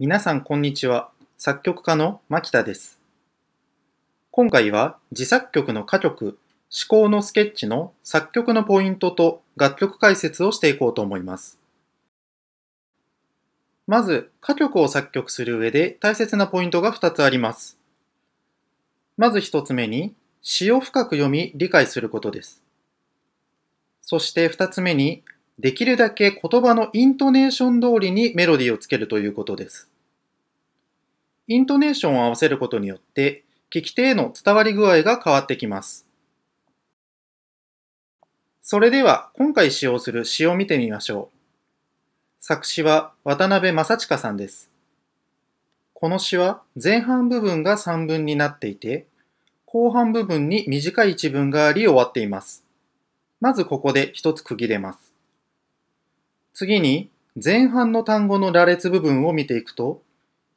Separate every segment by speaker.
Speaker 1: 皆さんこんにちは。作曲家の牧田です。今回は自作曲の歌曲、思考のスケッチの作曲のポイントと楽曲解説をしていこうと思います。まず、歌曲を作曲する上で大切なポイントが2つあります。まず1つ目に、詩を深く読み理解することです。そして2つ目に、できるだけ言葉のイントネーション通りにメロディーをつけるということです。イントネーションを合わせることによって聞き手への伝わり具合が変わってきます。それでは今回使用する詩を見てみましょう。作詞は渡辺正親さんです。この詩は前半部分が3文になっていて、後半部分に短い一文があり終わっています。まずここで一つ区切れます。次に前半の単語の羅列部分を見ていくと、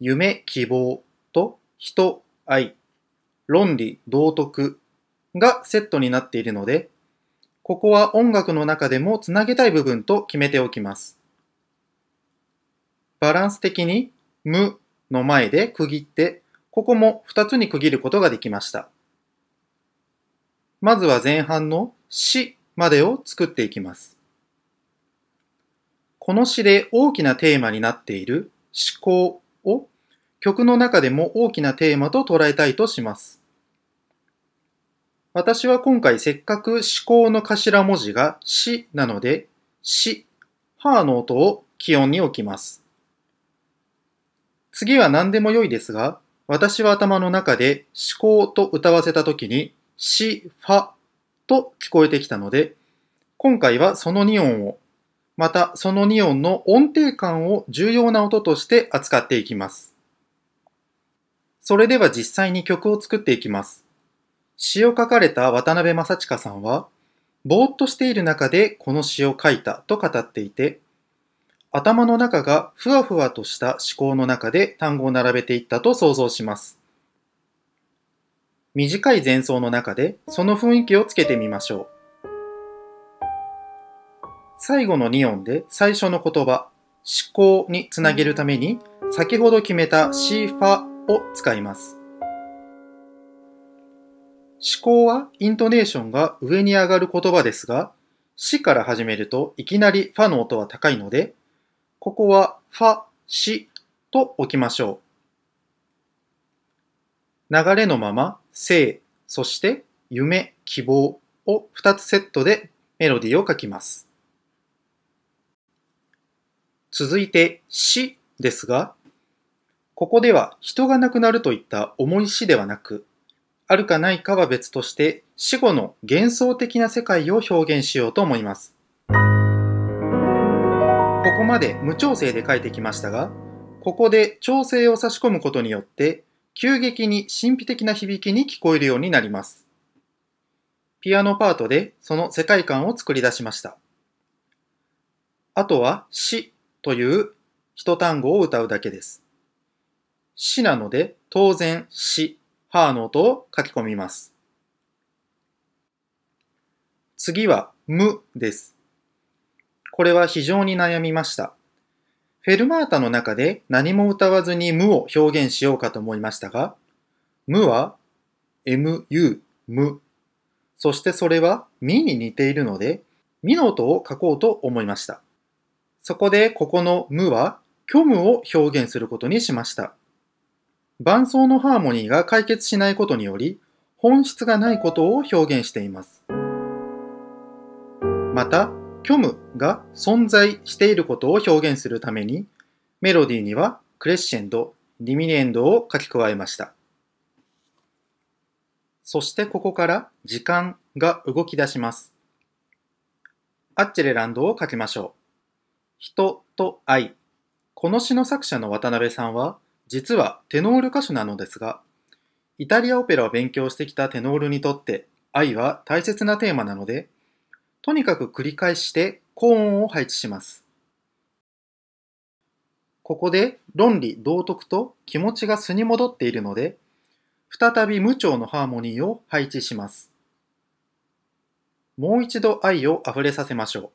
Speaker 1: 夢、希望と人、愛、論理、道徳がセットになっているので、ここは音楽の中でもつなげたい部分と決めておきます。バランス的に無の前で区切って、ここも2つに区切ることができました。まずは前半の死までを作っていきます。この詩で大きなテーマになっている思考曲の中でも大きなテーマと捉えたいとします。私は今回せっかく思考の頭文字がしなので、し、はーの音を気温に置きます。次は何でも良いですが、私は頭の中で思考と歌わせた時に、し、ファと聞こえてきたので、今回はその2音を、またその2音の音程感を重要な音として扱っていきます。それでは実際に曲を作っていきます。詩を書かれた渡辺正親さんは、ぼーっとしている中でこの詩を書いたと語っていて、頭の中がふわふわとした思考の中で単語を並べていったと想像します。短い前奏の中でその雰囲気をつけてみましょう。最後の2音で最初の言葉、思考につなげるために先ほど決めたシーファを使います。思考はイントネーションが上に上がる言葉ですが、死から始めるといきなりファの音は高いので、ここはファ、死と置きましょう。流れのまま、生、そして夢、希望を2つセットでメロディーを書きます。続いて、死ですが、ここでは人が亡くなるといった重い死ではなく、あるかないかは別として死後の幻想的な世界を表現しようと思います。ここまで無調整で書いてきましたが、ここで調整を差し込むことによって、急激に神秘的な響きに聞こえるようになります。ピアノパートでその世界観を作り出しました。あとは死という一単語を歌うだけです。死なので、当然、ハはの音を書き込みます。次は、むです。これは非常に悩みました。フェルマータの中で何も歌わずに無を表現しようかと思いましたが、無は mu、無。そしてそれはみに似ているので、みの音を書こうと思いました。そこでここの無は虚無を表現することにしました。伴奏のハーモニーが解決しないことにより本質がないことを表現しています。また、虚無が存在していることを表現するためにメロディーにはクレッシェンド、ディミネエンドを書き加えました。そしてここから時間が動き出します。アッチェレランドを書きましょう。人と愛。この詩の作者の渡辺さんは、実はテノール歌手なのですが、イタリアオペラを勉強してきたテノールにとって愛は大切なテーマなので、とにかく繰り返して高音を配置します。ここで論理、道徳と気持ちが素に戻っているので、再び無調のハーモニーを配置します。もう一度愛を溢れさせましょう。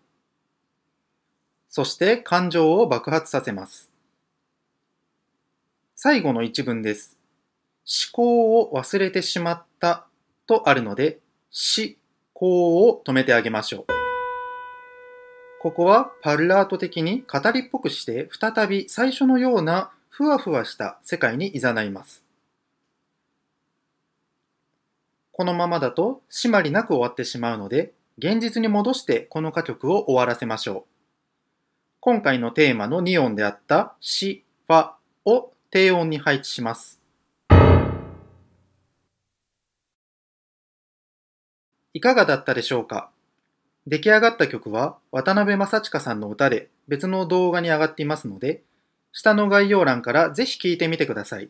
Speaker 1: そして感情を爆発させます。最後の一文です。思考を忘れてしまったとあるので、思考を止めてあげましょう。ここはパルラート的に語りっぽくして再び最初のようなふわふわした世界に誘います。このままだと締まりなく終わってしまうので、現実に戻してこの歌曲を終わらせましょう。今回のテーマの2音であった「し」「ファ」を低音に配置します。いかがだったでしょうか出来上がった曲は渡辺正親さんの歌で別の動画に上がっていますので、下の概要欄からぜひ聴いてみてください。